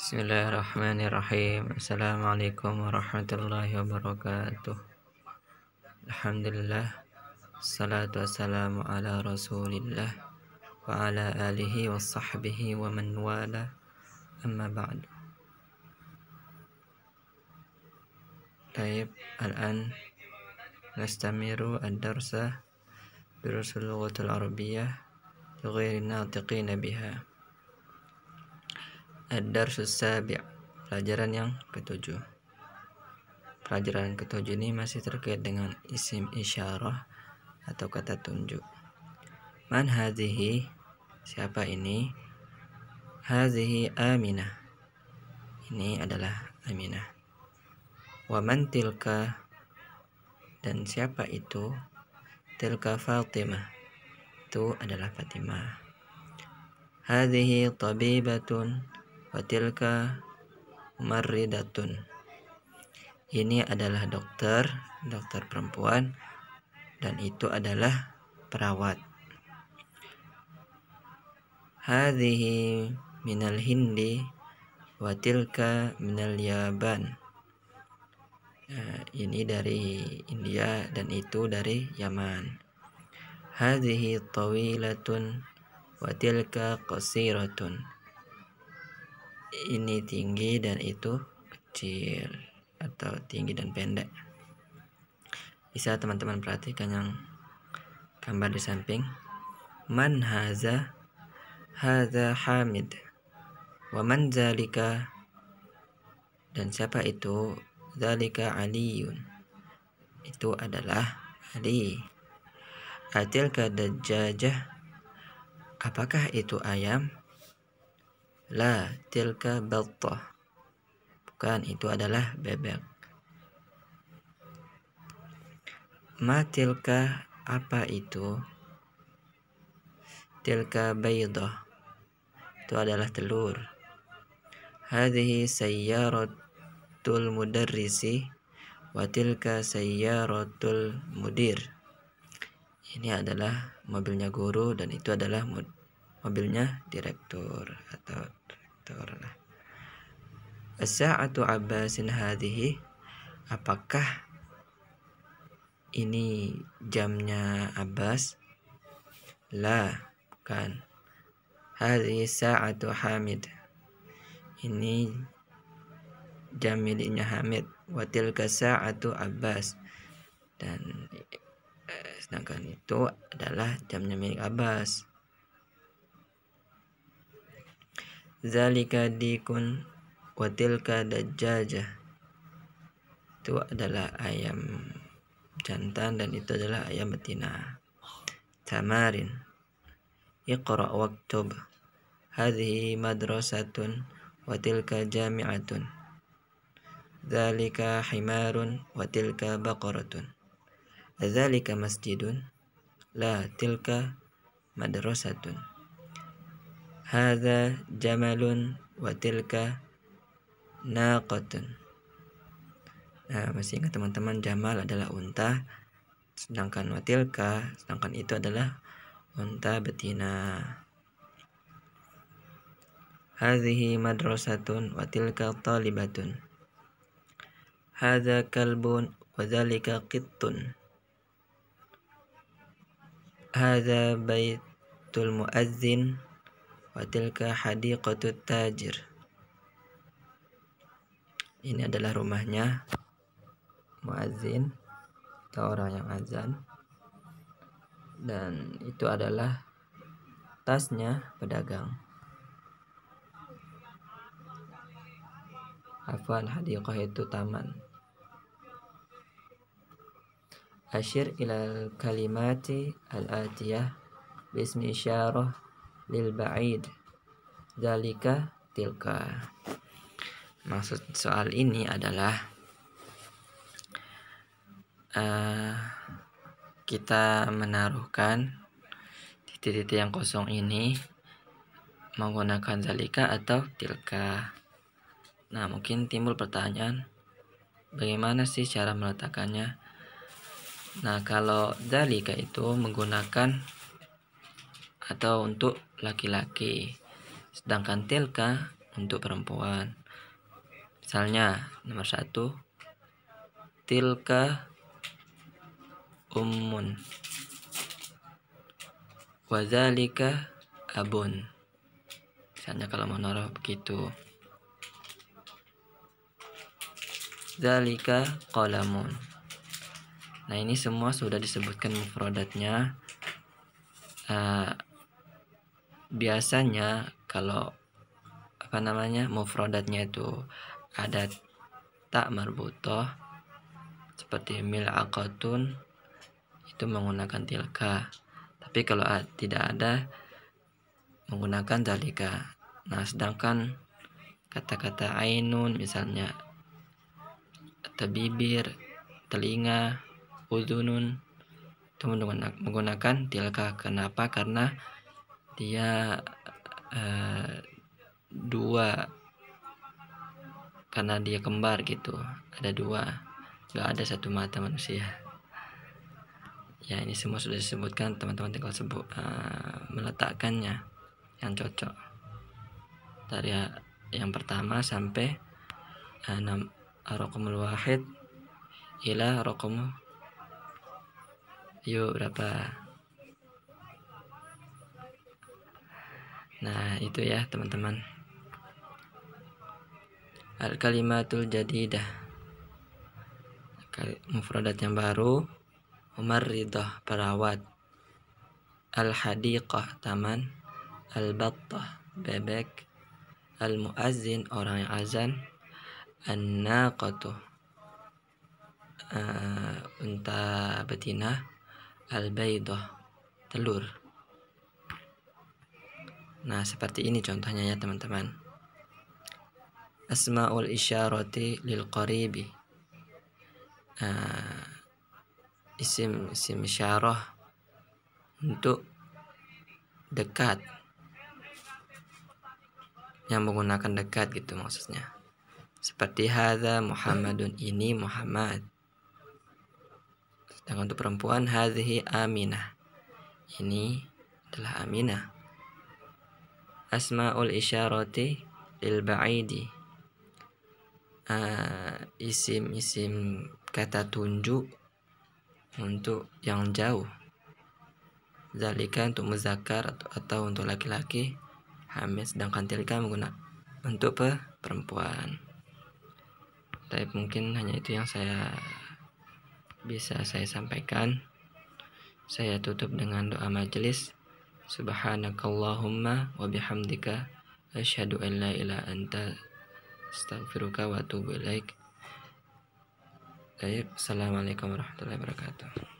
بسم الله الرحمن الرحيم السلام عليكم ورحمة الله وبركاته الحمد لله الصلاة والسلام على رسول الله وعلى آله وصحبه ومن والاه أما بعد طيب الآن نستمر الدرس دروس اللغة العربية لغير الناطقين بها Ad-Darsus Sabi' Pelajaran yang ketujuh Pelajaran ketujuh ini masih terkait dengan isim isyarah atau kata tunjuk Man hazihi Siapa ini? Hazihi Aminah Ini adalah Aminah Wa man tilka Dan siapa itu? Tilka Fatimah Itu adalah Fatimah Tobi tabibatun Watilka maridatun. Ini adalah dokter, dokter perempuan dan itu adalah perawat. Hadhihi minal Hindi watilka minal Yaban. Nah, ini dari India dan itu dari Yaman. Hadhihi tawilatun watilka qasiratun ini tinggi dan itu kecil atau tinggi dan pendek bisa teman-teman perhatikan yang gambar di samping man haza haza hamid wa man zalika dan siapa itu zalika aliyun itu adalah ali atilka kadajajah apakah itu ayam La, tilka beltoh Bukan, itu adalah bebek. Ma tilka apa itu? Tilka baydah. Itu adalah telur. Hadhihi sayyaratul mudarrisi wa tilka sayyaratul mudir. Ini adalah mobilnya guru dan itu adalah mobilnya direktur atau Asa atau abasin hadhihi apakah ini jamnya Abbas la bukan Asa sa'atu Hamid ini jam miliknya Hamid watil atau Abbas dan eh, sedangkan itu adalah jamnya milik Abbas zalika dikun watilka dajjajah itu adalah ayam jantan dan itu adalah ayam betina tamarin iqra waktub Hadhi madrasatun watilka jami'atun zalika himarun watilka baqaratun zalika masjidun la tilka madrasatun Hada jamalun wa tilka naqatun. Nah, masih ingat teman-teman jamal adalah unta, sedangkan watilka, sedangkan itu adalah unta betina. Hadhihi madrasatun wa tilka talibatun. Hadza kalbun wa dzalika qittun. Hadza baitul muadzin Watilka hadiqatut tajir. Ini adalah rumahnya muazin atau orang yang azan. Dan itu adalah tasnya pedagang. Afwan hadiqah itu taman. Ashir ilal kalimati al-atiyah bismi isyarah lil ba'id zalika tilka maksud soal ini adalah uh, kita menaruhkan titik-titik yang kosong ini menggunakan zalika atau tilka nah mungkin timbul pertanyaan bagaimana sih cara meletakkannya nah kalau zalika itu menggunakan atau untuk laki-laki sedangkan telka untuk perempuan misalnya nomor satu tilka ummun wazalika abun misalnya kalau mau naruh begitu zalika kolamun, nah ini semua sudah disebutkan mufrodatnya uh, ah, biasanya kalau apa namanya mufrodatnya itu ada tak marbutoh seperti mil akotun itu menggunakan tilka tapi kalau tidak ada menggunakan dalika nah sedangkan kata-kata ainun misalnya tebibir telinga udunun itu menggunakan tilka kenapa karena dia uh, dua karena dia kembar gitu ada dua nggak ada satu mata manusia ya ini semua sudah disebutkan teman-teman tinggal sebut uh, meletakkannya yang cocok dari yang pertama sampai uh, rokumul rokomul wahid ila rokomul yuk berapa nah itu ya teman-teman al kalimatul jadidah mufradat yang baru Umar Ridah perawat al hadiqah taman al battah bebek al muazzin orang yang azan an naqatu uh, eh, unta betina al baidah telur Nah, seperti ini contohnya ya, teman-teman. Asmaul isyarati lil qaribi. Uh, isim isim isyarah untuk dekat yang menggunakan dekat gitu maksudnya seperti hadza Muhammadun ini Muhammad sedangkan untuk perempuan hadhihi Aminah ini adalah Aminah asmaul isyarati lil ba'idi uh, isim-isim kata tunjuk untuk yang jauh zalika untuk muzakar atau, atau untuk laki-laki hamil sedangkan tilka menggunakan untuk pe, perempuan tapi mungkin hanya itu yang saya bisa saya sampaikan saya tutup dengan doa majelis Subhanakallahumma wa bihamdika asyhadu an la ilaha anta astaghfiruka wa atubu ilaik. Baik, Assalamualaikum warahmatullahi wabarakatuh.